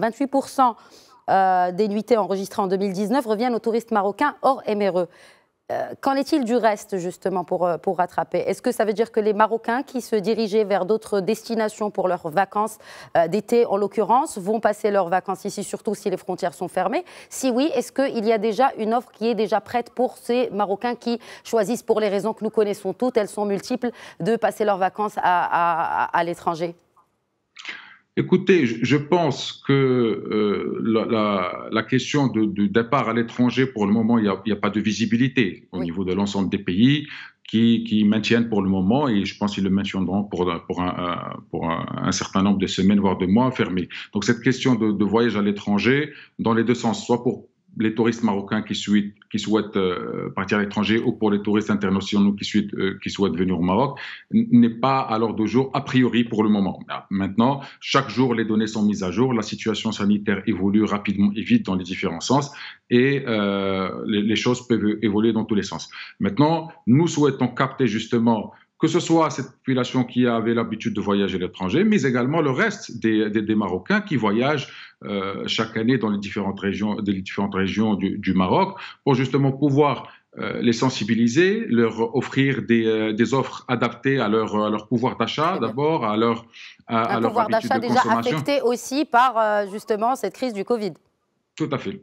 28% euh, des nuitées enregistrées en 2019 reviennent aux touristes marocains hors MRE. Euh, qu'en est-il du reste, justement, pour, euh, pour rattraper Est-ce que ça veut dire que les Marocains qui se dirigeaient vers d'autres destinations pour leurs vacances d'été, en l'occurrence, vont passer leurs vacances ici, surtout si les frontières sont fermées Si oui, est-ce qu'il y a déjà une offre qui est déjà prête pour ces Marocains qui choisissent, pour les raisons que nous connaissons toutes, elles sont multiples, de passer leurs vacances à l'étranger Écoutez, je pense que euh, la, la, la, question de, de départ à l'étranger, pour le moment, il n'y a, a, pas de visibilité au niveau de l'ensemble des pays qui, qui, maintiennent pour le moment, et je pense qu'ils le maintiendront pour, pour, un, pour un, certain nombre de semaines, voire de mois fermés. Donc cette question de, de voyage à l'étranger, dans les deux sens, soit pour les touristes marocains qui, souhaitent euh, partir à l'étranger ou pour les touristes internationaux qui, souhaitent euh, venir au Maroc n'est pas à l'ordre du jour, a priori pour le moment. Ah, maintenant, chaque jour, les données sont mises à jour, la situation sanitaire évolue rapidement et vite dans les différents sens et euh, les, choses peuvent évoluer dans tous les sens. Maintenant, nous souhaitons capter justement que ce soit cette population qui avait l'habitude de voyager à l'étranger, mais également le reste des, Marocains qui voyagent euh, chaque année dans les différentes régions, des différentes régions du, Maroc pour justement pouvoir euh, les sensibiliser, leur offrir des, euh, offres adaptées à leur, leur pouvoir d'achat d'abord, à leur, Un à leur pouvoir d'achat eh déjà affecté aussi par justement cette crise du Covid. Tout à fait.